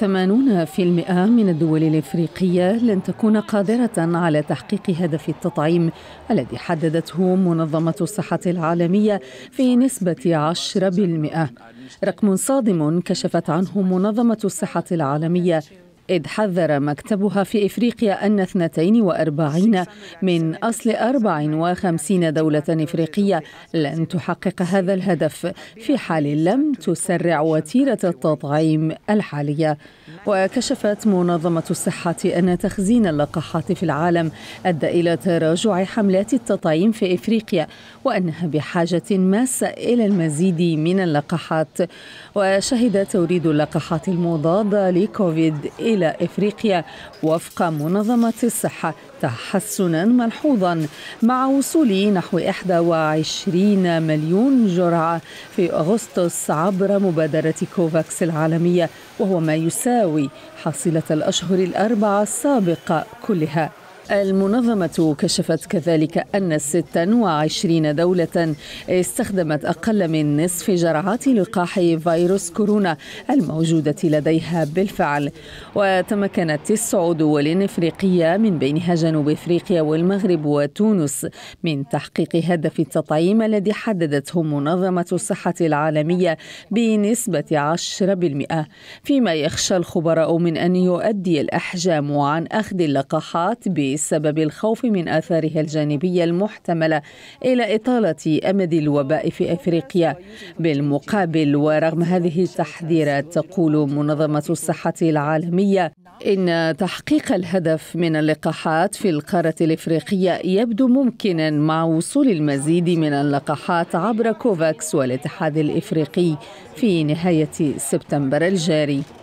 80% من الدول الافريقيه لن تكون قادره على تحقيق هدف التطعيم الذي حددته منظمه الصحه العالميه في نسبه 10% رقم صادم كشفت عنه منظمه الصحه العالميه إذ حذر مكتبها في إفريقيا أن 42 من أصل 54 دولة إفريقية لن تحقق هذا الهدف في حال لم تسرع وتيرة التطعيم الحالية وكشفت منظمة الصحة أن تخزين اللقاحات في العالم أدى إلى تراجع حملات التطعيم في إفريقيا وأنها بحاجة ماسة إلى المزيد من اللقاحات وشهد توريد اللقاحات المضادة لكوفيد إلى إلى إفريقيا وفق منظمة الصحة تحسنا ملحوظا مع وصول نحو 21 مليون جرعة في أغسطس عبر مبادرة كوفاكس العالمية وهو ما يساوي حصيلة الأشهر الأربعة السابقة كلها المنظمة كشفت كذلك أن 26 دولة استخدمت أقل من نصف جرعات لقاح فيروس كورونا الموجودة لديها بالفعل وتمكنت تسع دول إفريقية من بينها جنوب إفريقيا والمغرب وتونس من تحقيق هدف التطعيم الذي حددته منظمة الصحة العالمية بنسبة 10% فيما يخشى الخبراء من أن يؤدي الأحجام عن أخذ اللقاحات ب بسبب الخوف من آثارها الجانبية المحتملة إلى إطالة أمد الوباء في أفريقيا بالمقابل ورغم هذه التحذيرات تقول منظمة الصحة العالمية إن تحقيق الهدف من اللقاحات في القارة الإفريقية يبدو ممكنا مع وصول المزيد من اللقاحات عبر كوفاكس والاتحاد الإفريقي في نهاية سبتمبر الجاري